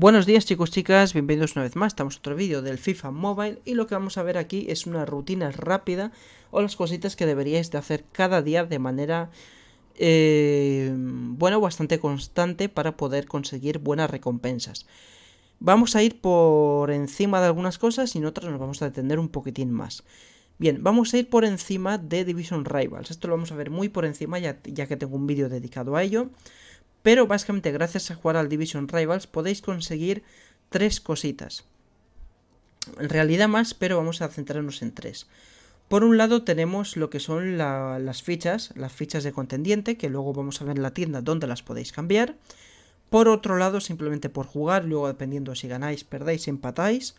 Buenos días chicos, chicas, bienvenidos una vez más, estamos en otro vídeo del FIFA Mobile y lo que vamos a ver aquí es una rutina rápida o las cositas que deberíais de hacer cada día de manera, eh, bueno, bastante constante para poder conseguir buenas recompensas. Vamos a ir por encima de algunas cosas y en otras nos vamos a detener un poquitín más. Bien, vamos a ir por encima de Division Rivals, esto lo vamos a ver muy por encima ya, ya que tengo un vídeo dedicado a ello. Pero básicamente gracias a jugar al Division Rivals podéis conseguir tres cositas. En realidad más, pero vamos a centrarnos en tres. Por un lado tenemos lo que son las fichas, las fichas de contendiente, que luego vamos a ver en la tienda donde las podéis cambiar. Por otro lado, simplemente por jugar, luego dependiendo si ganáis, perdáis, empatáis,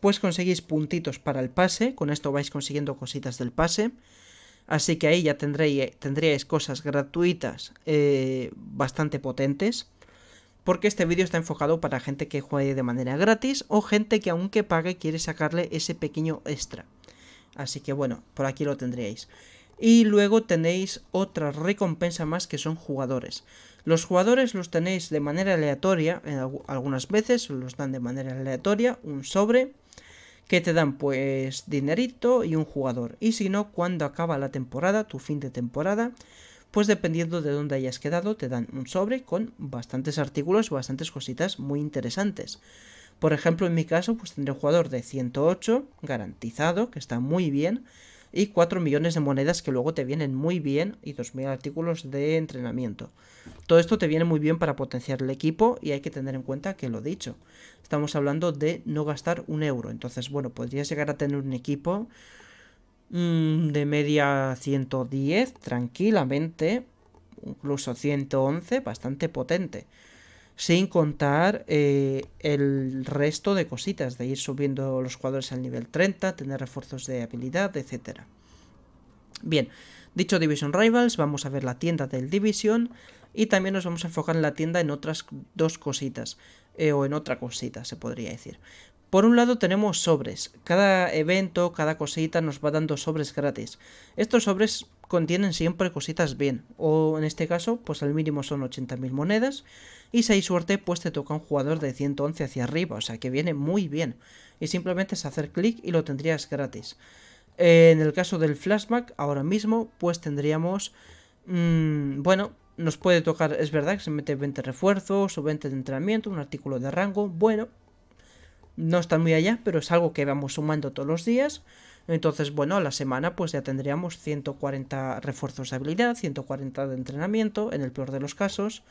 pues conseguís puntitos para el pase, con esto vais consiguiendo cositas del pase. Así que ahí ya tendréis, tendríais cosas gratuitas eh, bastante potentes. Porque este vídeo está enfocado para gente que juegue de manera gratis o gente que aunque pague quiere sacarle ese pequeño extra. Así que bueno, por aquí lo tendríais. Y luego tenéis otra recompensa más que son jugadores. Los jugadores los tenéis de manera aleatoria, algunas veces los dan de manera aleatoria, un sobre que te dan pues dinerito y un jugador. Y si no, cuando acaba la temporada, tu fin de temporada, pues dependiendo de dónde hayas quedado, te dan un sobre con bastantes artículos, bastantes cositas muy interesantes. Por ejemplo, en mi caso, pues tendré un jugador de 108 garantizado, que está muy bien y 4 millones de monedas que luego te vienen muy bien y 2.000 artículos de entrenamiento. Todo esto te viene muy bien para potenciar el equipo y hay que tener en cuenta que lo dicho, estamos hablando de no gastar un euro. Entonces, bueno, podrías llegar a tener un equipo mm, de media 110 tranquilamente, incluso 111, bastante potente sin contar eh, el resto de cositas, de ir subiendo los jugadores al nivel 30, tener refuerzos de habilidad, etc. Bien, dicho Division Rivals, vamos a ver la tienda del Division y también nos vamos a enfocar en la tienda en otras dos cositas, eh, o en otra cosita se podría decir. Por un lado tenemos sobres. Cada evento, cada cosita nos va dando sobres gratis. Estos sobres contienen siempre cositas bien, o en este caso, pues al mínimo son 80.000 monedas, y si hay suerte, pues te toca un jugador de 111 hacia arriba, o sea que viene muy bien, y simplemente es hacer clic y lo tendrías gratis. En el caso del flashback, ahora mismo, pues tendríamos, mm, bueno, nos puede tocar, es verdad que se mete 20 refuerzos o 20 de entrenamiento, un artículo de rango, bueno, no están muy allá, pero es algo que vamos sumando todos los días. Entonces, bueno, a la semana pues ya tendríamos 140 refuerzos de habilidad, 140 de entrenamiento, en el peor de los casos.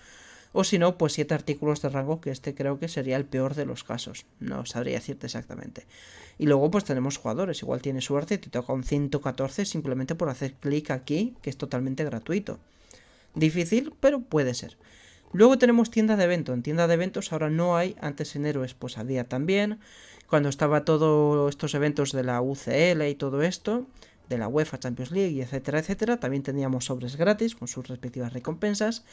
O si no, pues 7 artículos de rango, que este creo que sería el peor de los casos. No sabría decirte exactamente. Y luego pues tenemos jugadores. Igual tiene suerte, te toca un 114 simplemente por hacer clic aquí, que es totalmente gratuito. Difícil, pero puede ser. Luego tenemos tienda de evento. En tienda de eventos ahora no hay, antes en Héroes pues también. Cuando estaba todos estos eventos de la UCL y todo esto, de la UEFA Champions League y etcétera, etcétera, también teníamos sobres gratis con sus respectivas recompensas.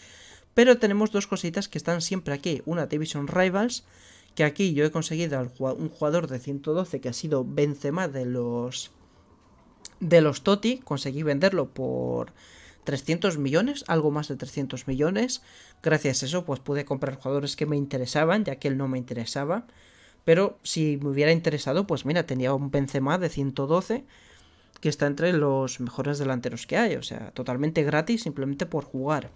Pero tenemos dos cositas que están siempre aquí. Una Division Rivals, que aquí yo he conseguido un jugador de 112 que ha sido Benzema de los de los Toti, conseguí venderlo por 300 millones, algo más de 300 millones. Gracias a eso, pues pude comprar jugadores que me interesaban, ya que él no me interesaba. Pero si me hubiera interesado, pues mira, tenía un Benzema de 112 que está entre los mejores delanteros que hay, o sea, totalmente gratis simplemente por jugar.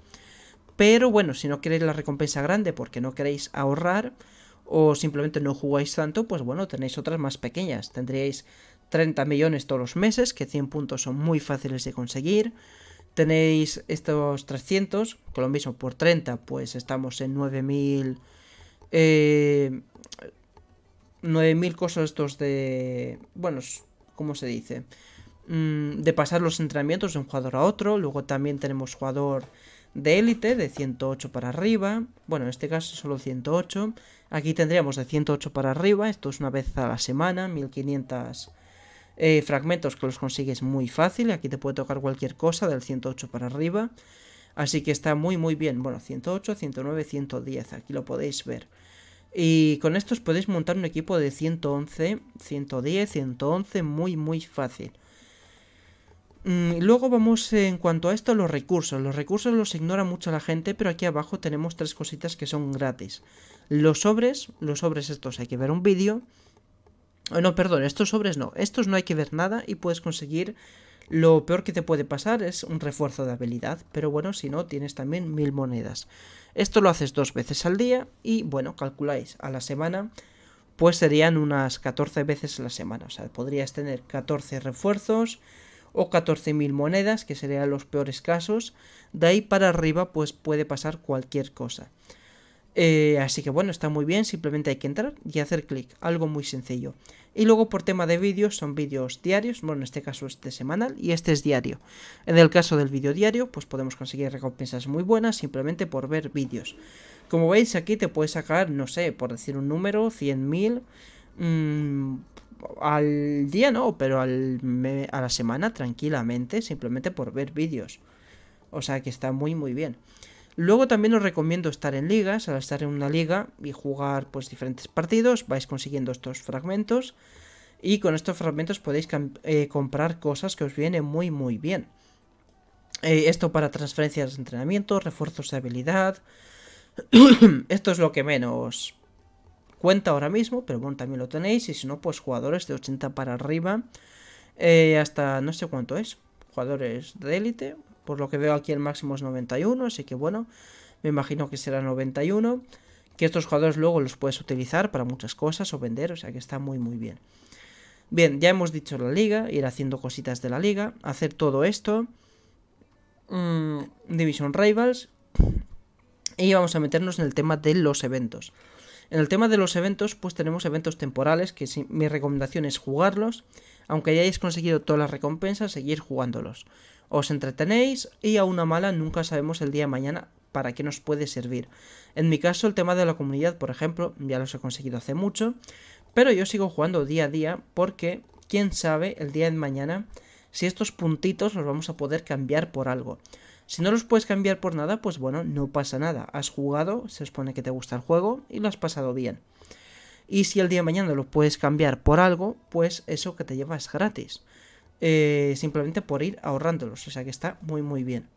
Pero bueno, si no queréis la recompensa grande porque no queréis ahorrar o simplemente no jugáis tanto, pues bueno, tenéis otras más pequeñas. Tendríais 30 millones todos los meses, que 100 puntos son muy fáciles de conseguir tenéis estos 300, que lo mismo por 30, pues estamos en 9000. 9000 eh, cosas estos de. Bueno, ¿cómo se dice? Mm, de pasar los entrenamientos de un jugador a otro. Luego también tenemos jugador de élite de 108 para arriba. Bueno, en este caso solo 108. Aquí tendríamos de 108 para arriba. Esto es una vez a la semana, 1500 eh, fragmentos que los consigues muy fácil, aquí te puede tocar cualquier cosa del 108 para arriba. Así que está muy muy bien, bueno, 108, 109, 110, aquí lo podéis ver. Y con estos podéis montar un equipo de 111, 110, 111, muy muy fácil. Mm, luego vamos eh, en cuanto a esto los recursos. Los recursos los ignora mucho la gente, pero aquí abajo tenemos tres cositas que son gratis. Los sobres, los sobres estos hay que ver un vídeo. Oh, no, perdón, estos sobres no. Estos no hay que ver nada y puedes conseguir... Lo peor que te puede pasar es un refuerzo de habilidad, pero bueno, si no, tienes también mil monedas. Esto lo haces dos veces al día y bueno, calculáis a la semana, pues serían unas 14 veces a la semana. O sea, podrías tener 14 refuerzos o 14.000 monedas, que serían los peores casos. De ahí para arriba, pues puede pasar cualquier cosa. Eh, así que bueno, está muy bien, simplemente hay que entrar y hacer clic, algo muy sencillo. Y luego por tema de vídeos, son vídeos diarios, bueno, en este caso este semanal y este es diario. En el caso del vídeo diario, pues podemos conseguir recompensas muy buenas simplemente por ver vídeos. Como veis aquí te puedes sacar, no sé, por decir un número, 100.000 mm, al día no, pero a la semana tranquilamente, simplemente por ver vídeos. O sea que está muy muy bien. Luego también os recomiendo estar en ligas, al estar en una liga y jugar pues diferentes partidos, vais consiguiendo estos fragmentos y con estos fragmentos podéis eh, comprar cosas que os vienen muy muy bien. Eh, esto para transferencias de entrenamiento, refuerzos de habilidad. esto es lo que menos cuenta ahora mismo, pero bueno, también lo tenéis. Y si no, pues jugadores de 80 para arriba. Eh, hasta no sé cuánto es. Jugadores de élite. Por lo que veo aquí el máximo es 91, así que bueno, me imagino que será 91. Que estos jugadores luego los puedes utilizar para muchas cosas o vender, o sea que está muy muy bien. Bien, ya hemos dicho la liga, ir haciendo cositas de la liga, hacer todo esto. Mm, Division Rivals. Y vamos a meternos en el tema de los eventos. En el tema de los eventos, pues tenemos eventos temporales, que mi recomendación es jugarlos. Aunque hayáis conseguido todas las recompensas, seguir jugándolos. Os entretenéis y a una mala nunca sabemos el día de mañana para qué nos puede servir. En mi caso, el tema de la comunidad, por ejemplo, ya los he conseguido hace mucho, pero yo sigo jugando día a día porque quién sabe el día de mañana si estos puntitos los vamos a poder cambiar por algo. Si no los puedes cambiar por nada, pues bueno, no pasa nada. Has jugado, se supone que te gusta el juego y lo has pasado bien. Y si el día de mañana lo puedes cambiar por algo, pues eso que te llevas gratis. Eh, simplemente por ir ahorrándolos. O sea que está muy muy bien.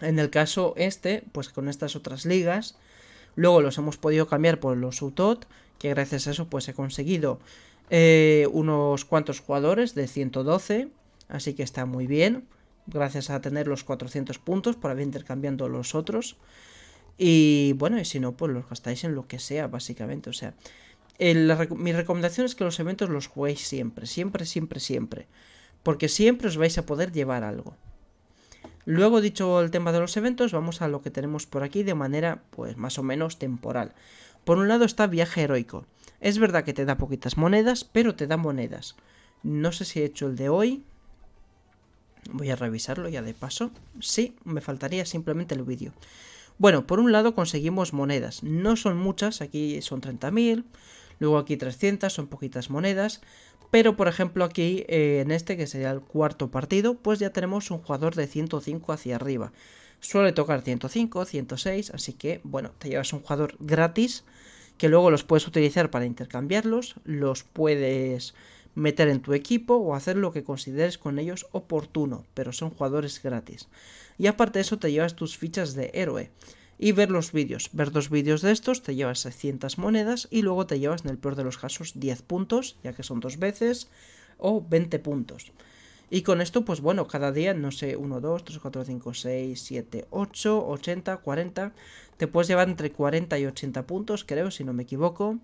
En el caso este, pues con estas otras ligas, luego los hemos podido cambiar por los UTOT, que gracias a eso pues he conseguido eh, unos cuantos jugadores de 112, así que está muy bien, gracias a tener los 400 puntos por haber intercambiando los otros. Y bueno, y si no, pues los gastáis en lo que sea, básicamente, o sea mi recomendación es que los eventos los juguéis siempre, siempre, siempre, siempre. Porque siempre os vais a poder llevar algo. Luego, dicho el tema de los eventos, vamos a lo que tenemos por aquí de manera, pues, más o menos temporal. Por un lado está Viaje Heroico. Es verdad que te da poquitas monedas, pero te da monedas. No sé si he hecho el de hoy. Voy a revisarlo ya de paso. Sí, me faltaría simplemente el vídeo. Bueno, por un lado conseguimos monedas. No son muchas, aquí son 30.000. Luego aquí 300, son poquitas monedas. Pero por ejemplo aquí eh, en este que sería el cuarto partido, pues ya tenemos un jugador de 105 hacia arriba. Suele tocar 105, 106, así que bueno, te llevas un jugador gratis que luego los puedes utilizar para intercambiarlos, los puedes meter en tu equipo o hacer lo que consideres con ellos oportuno, pero son jugadores gratis. Y aparte de eso te llevas tus fichas de héroe y ver los vídeos. Ver dos vídeos de estos, te llevas 600 monedas y luego te llevas, en el peor de los casos, 10 puntos, ya que son dos veces, o 20 puntos. Y con esto, pues bueno, cada día, no sé, 1, 2, 3, 4, 5, 6, 7, 8, 80, 40. Te puedes llevar entre 40 y 80 puntos, creo, si no me equivoco.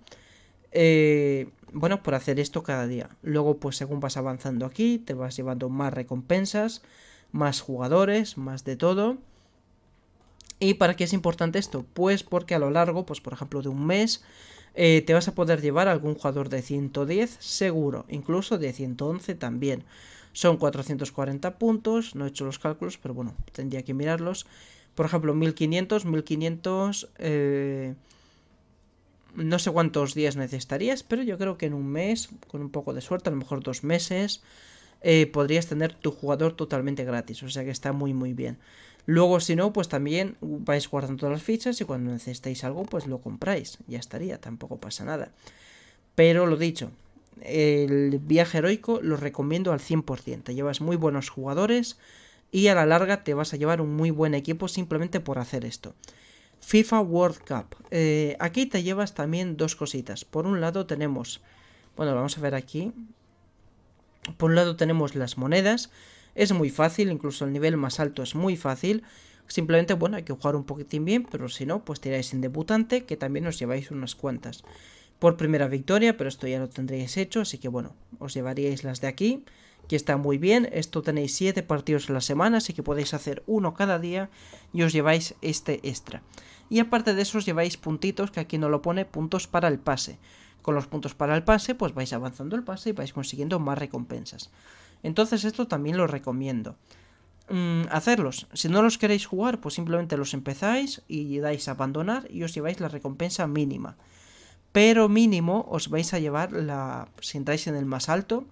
Eh, bueno, por hacer esto cada día. Luego, pues según vas avanzando aquí, te vas llevando más recompensas, más jugadores, más de todo. ¿Y para qué es importante esto? Pues porque a lo largo, pues por ejemplo de un mes, eh, te vas a poder llevar algún jugador de 110 seguro, incluso de 111 también. Son 440 puntos, no he hecho los cálculos, pero bueno, tendría que mirarlos. Por ejemplo, 1500, 1500... Eh, no sé cuántos días necesitarías, pero yo creo que en un mes, con un poco de suerte, a lo mejor dos meses, eh, podrías tener tu jugador totalmente gratis. O sea que está muy muy bien. Luego, si no, pues también vais guardando todas las fichas y cuando necesitéis algo, pues lo compráis. Ya estaría, tampoco pasa nada. Pero lo dicho, el viaje heroico lo recomiendo al 100%. Te llevas muy buenos jugadores y a la larga te vas a llevar un muy buen equipo simplemente por hacer esto. FIFA World Cup. Eh, aquí te llevas también dos cositas. Por un lado tenemos... Bueno, vamos a ver aquí. Por un lado tenemos las monedas es muy fácil, incluso el nivel más alto es muy fácil. Simplemente, bueno, hay que jugar un poquitín bien, pero si no, pues tiráis en debutante, que también os lleváis unas cuantas. Por primera victoria, pero esto ya lo tendréis hecho, así que bueno, os llevaríais las de aquí, que está muy bien. Esto tenéis 7 partidos a la semana, así que podéis hacer uno cada día y os lleváis este extra. Y aparte de eso os lleváis puntitos, que aquí no lo pone, puntos para el pase. Con los puntos para el pase, pues vais avanzando el pase y vais consiguiendo más recompensas. Entonces esto también lo recomiendo. Mm, hacerlos. Si no los queréis jugar, pues simplemente los empezáis y dais a abandonar y os lleváis la recompensa mínima. Pero mínimo os vais a llevar la... si entráis en el más alto,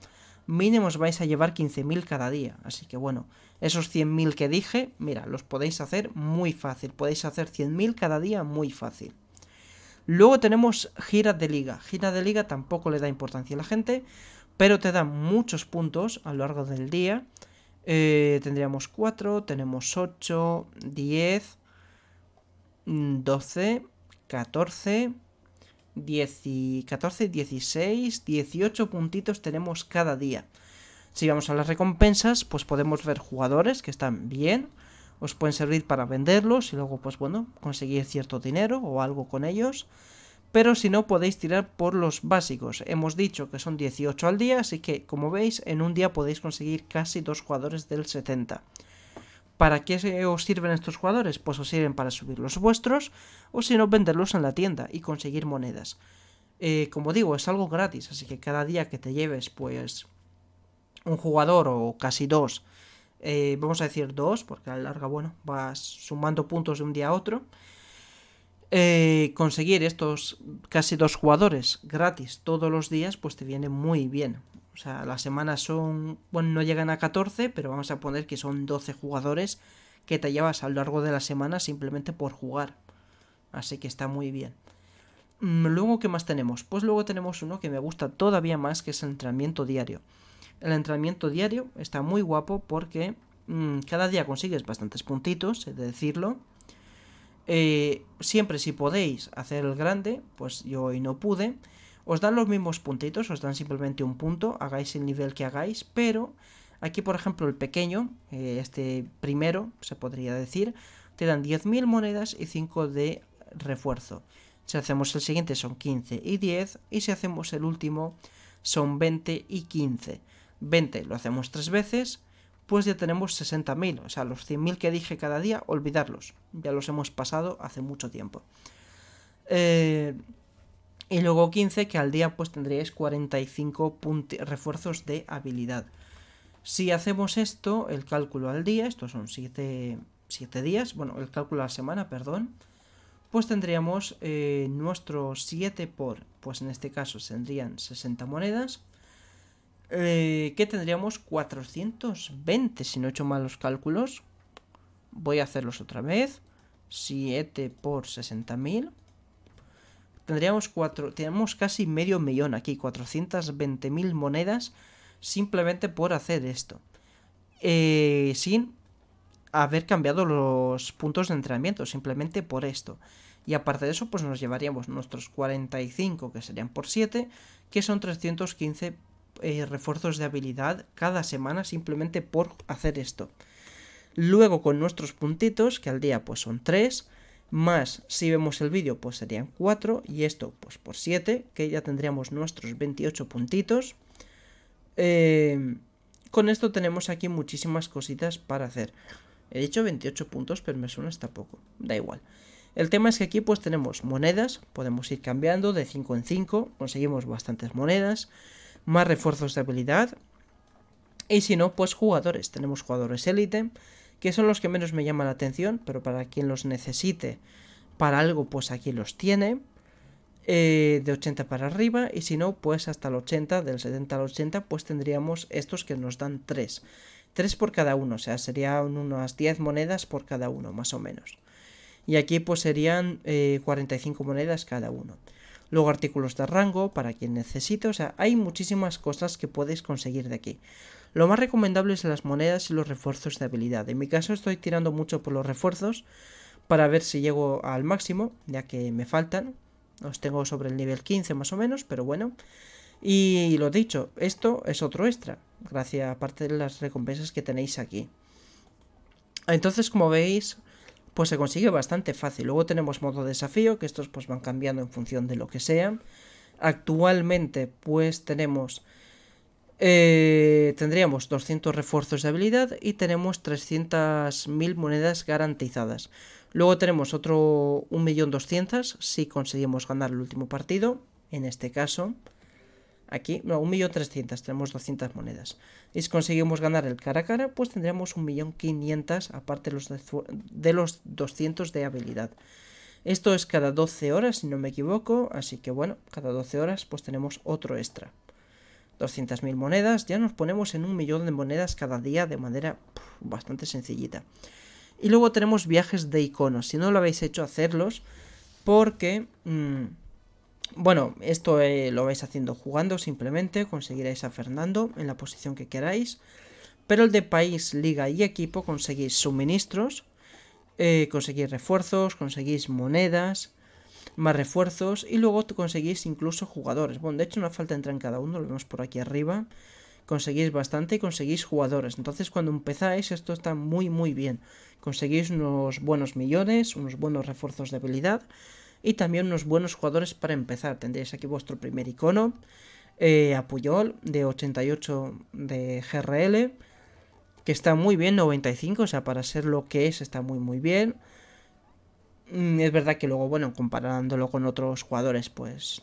mínimo os vais a llevar 15.000 cada día. Así que bueno, esos 100.000 que dije, mira, los podéis hacer muy fácil. Podéis hacer 100.000 cada día muy fácil. Luego tenemos giras de liga. gira de liga tampoco le da importancia a la gente pero te da muchos puntos a lo largo del día. Eh, tendríamos 4, tenemos 8, 10, 12, 14, 10 y 14, 16, 18 puntitos tenemos cada día. Si vamos a las recompensas, pues podemos ver jugadores que están bien, os pueden servir para venderlos y luego, pues bueno, conseguir cierto dinero o algo con ellos pero si no podéis tirar por los básicos. Hemos dicho que son 18 al día, así que como veis en un día podéis conseguir casi dos jugadores del 70. ¿Para qué os sirven estos jugadores? Pues os sirven para subir los vuestros o si no venderlos en la tienda y conseguir monedas. Eh, como digo, es algo gratis, así que cada día que te lleves pues un jugador o casi dos, eh, vamos a decir dos, porque a la larga, bueno, vas sumando puntos de un día a otro. Eh, conseguir estos casi dos jugadores gratis todos los días, pues te viene muy bien. O sea, las semanas son, bueno, no llegan a 14, pero vamos a poner que son 12 jugadores que te llevas a lo largo de la semana simplemente por jugar. Así que está muy bien. Mm, luego, ¿qué más tenemos? Pues luego tenemos uno que me gusta todavía más, que es el entrenamiento diario. El entrenamiento diario está muy guapo porque mm, cada día consigues bastantes puntitos, He de decirlo eh, siempre si podéis hacer el grande, pues yo hoy no pude, os dan los mismos puntitos, os dan simplemente un punto, hagáis el nivel que hagáis, pero aquí por ejemplo el pequeño, eh, este primero se podría decir, te dan 10.000 monedas y 5 de refuerzo. Si hacemos el siguiente son 15 y 10 y si hacemos el último son 20 y 15. 20 lo hacemos tres veces, pues ya tenemos 60.000, o sea, los 100.000 que dije cada día, olvidarlos, ya los hemos pasado hace mucho tiempo. Eh, y luego 15, que al día pues tendríais 45 refuerzos de habilidad. Si hacemos esto, el cálculo al día, estos son 7, días, bueno, el cálculo a la semana, perdón, pues tendríamos eh, nuestro 7 por, pues en este caso tendrían 60 monedas, eh, que tendríamos 420, si no he hecho mal los cálculos. Voy a hacerlos otra vez. 7 por 60.000. Tendríamos 4. tenemos casi medio millón aquí, 420.000 monedas simplemente por hacer esto. Eh, sin haber cambiado los puntos de entrenamiento, simplemente por esto. Y aparte de eso, pues nos llevaríamos nuestros 45, que serían por 7, que son 315 eh, refuerzos de habilidad cada semana simplemente por hacer esto. Luego con nuestros puntitos, que al día pues son 3, más si vemos el vídeo pues serían 4 y esto pues por 7, que ya tendríamos nuestros 28 puntitos. Eh, con esto tenemos aquí muchísimas cositas para hacer. He dicho 28 puntos, pero me suena hasta poco, da igual. El tema es que aquí pues tenemos monedas, podemos ir cambiando de 5 en 5, conseguimos bastantes monedas más refuerzos de habilidad. Y si no, pues jugadores. Tenemos jugadores élite, que son los que menos me llama la atención, pero para quien los necesite para algo, pues aquí los tiene. Eh, de 80 para arriba y si no pues hasta el 80 del 70 al 80 pues tendríamos estos que nos dan 3 3 por cada uno o sea serían unas 10 monedas por cada uno más o menos y aquí pues serían 45 eh, monedas cada uno Luego artículos de rango para quien necesite. O sea, hay muchísimas cosas que podéis conseguir de aquí. Lo más recomendable son las monedas y los refuerzos de habilidad. En mi caso estoy tirando mucho por los refuerzos para ver si llego al máximo, ya que me faltan. Os tengo sobre el nivel 15 más o menos, pero bueno. Y lo dicho, esto es otro extra, gracias a parte de las recompensas que tenéis aquí. Entonces, como veis, pues se consigue bastante fácil. Luego tenemos modo desafío, que estos pues van cambiando en función de lo que sea. Actualmente pues tenemos... Eh, tendríamos 200 refuerzos de habilidad y tenemos 300.000 monedas garantizadas. Luego tenemos otro 1.200.000 si conseguimos ganar el último partido, en este caso. Aquí, no, 1.300.000, tenemos 200 monedas. Y si conseguimos ganar el cara a cara, pues tendremos 1.500.000, aparte los de, los 200 de habilidad. Esto es cada 12 horas, si no me equivoco, así que bueno, cada 12 horas pues tenemos otro extra. 200.000 monedas, ya nos ponemos en un millón de monedas cada día de manera bastante sencillita. Y luego tenemos viajes de iconos, si no lo habéis hecho, hacerlos, porque... Mm, bueno, esto eh, lo vais haciendo jugando simplemente, conseguiréis a Fernando en la posición que queráis. Pero el de país, liga y equipo conseguís suministros, eh, conseguís refuerzos, conseguís monedas, más refuerzos y luego conseguís incluso jugadores. Bueno, de hecho no falta entrar en cada uno, lo vemos por aquí arriba. Conseguís bastante y conseguís jugadores. Entonces cuando empezáis esto está muy muy bien. Conseguís unos buenos millones, unos buenos refuerzos de habilidad y también unos buenos jugadores para empezar. Tendréis aquí vuestro primer icono, eh, de 88 de GRL, que está muy bien, 95, o sea, para ser lo que es está muy muy bien. Mm, es verdad que luego, bueno, comparándolo con otros jugadores, pues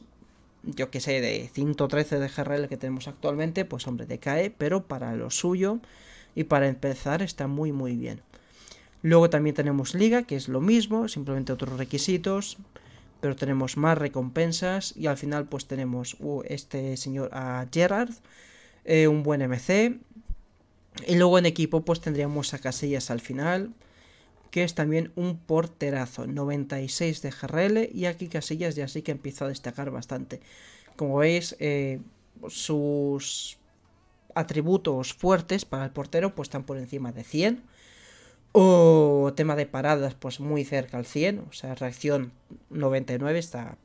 yo que sé, de 113 de GRL que tenemos actualmente, pues hombre, decae, pero para lo suyo y para empezar está muy muy bien. Luego también tenemos liga, que es lo mismo, simplemente otros requisitos pero tenemos más recompensas y al final pues tenemos uh, este señor a Gerard, eh, un buen MC y luego en equipo pues tendríamos a Casillas al final que es también un porterazo, 96 de GRL y aquí Casillas ya sí que empieza a destacar bastante. Como veis, eh, sus atributos fuertes para el portero pues están por encima de 100 o tema de paradas, pues muy cerca al 100, o sea, reacción 99 está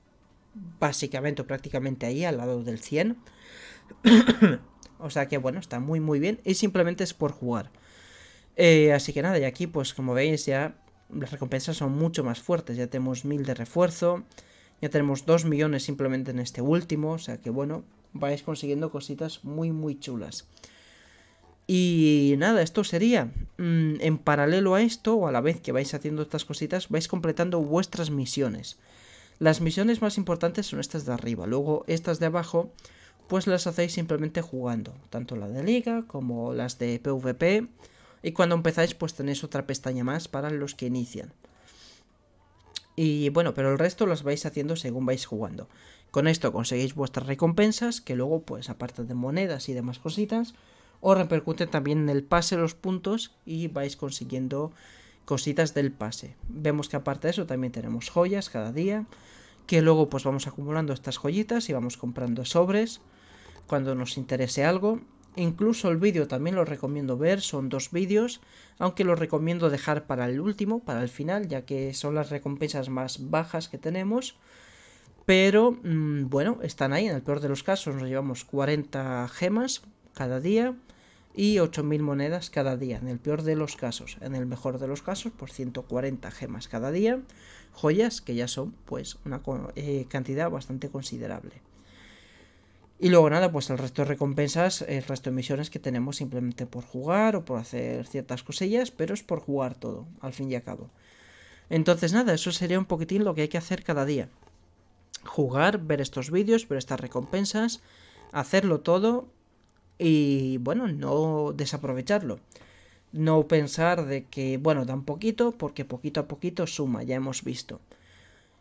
básicamente o prácticamente ahí, al lado del 100. o sea que bueno, está muy muy bien y simplemente es por jugar. Eh, así que nada, y aquí pues como veis ya las recompensas son mucho más fuertes, ya tenemos 1000 de refuerzo, ya tenemos 2 millones simplemente en este último, o sea que bueno, vais consiguiendo cositas muy muy chulas. Y nada, esto sería. Mm, en paralelo a esto, o a la vez que vais haciendo estas cositas, vais completando vuestras misiones. Las misiones más importantes son estas de arriba. Luego, estas de abajo, pues las hacéis simplemente jugando. Tanto la de liga como las de PvP. Y cuando empezáis, pues tenéis otra pestaña más para los que inician. Y bueno, pero el resto las vais haciendo según vais jugando. Con esto conseguís vuestras recompensas, que luego, pues aparte de monedas y demás cositas, o repercute también en el pase los puntos y vais consiguiendo cositas del pase. Vemos que aparte de eso también tenemos joyas cada día, que luego pues vamos acumulando estas joyitas y vamos comprando sobres cuando nos interese algo. Incluso el vídeo también lo recomiendo ver, son dos vídeos, aunque lo recomiendo dejar para el último, para el final, ya que son las recompensas más bajas que tenemos. Pero mm, bueno, están ahí, en el peor de los casos nos llevamos 40 gemas, cada día y 8.000 monedas cada día, en el peor de los casos. En el mejor de los casos, por pues 140 gemas cada día, joyas que ya son pues una eh, cantidad bastante considerable. Y luego nada, pues el resto de recompensas, el resto de misiones que tenemos simplemente por jugar o por hacer ciertas cosillas, pero es por jugar todo, al fin y al cabo. Entonces nada, eso sería un poquitín lo que hay que hacer cada día. Jugar, ver estos vídeos, ver estas recompensas, hacerlo todo y bueno, no desaprovecharlo. No pensar de que, bueno, un poquito porque poquito a poquito suma, ya hemos visto.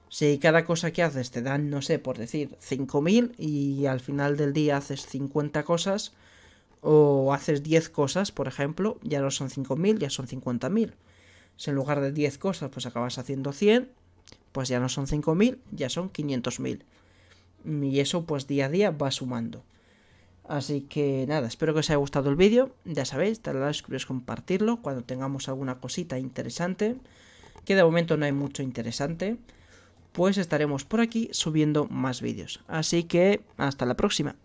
Si cada cosa que haces te dan, no sé, por decir 5.000 y al final del día haces 50 cosas o haces 10 cosas, por ejemplo, ya no son 5.000, ya son 50.000. Si en lugar de 10 cosas pues acabas haciendo 100, pues ya no son 5.000, ya son 500.000. Y eso pues día a día va sumando. Así que nada, espero que os haya gustado el vídeo. Ya sabéis, darle a like, compartirlo cuando tengamos alguna cosita interesante. Que de momento no hay mucho interesante. Pues estaremos por aquí subiendo más vídeos. Así que hasta la próxima.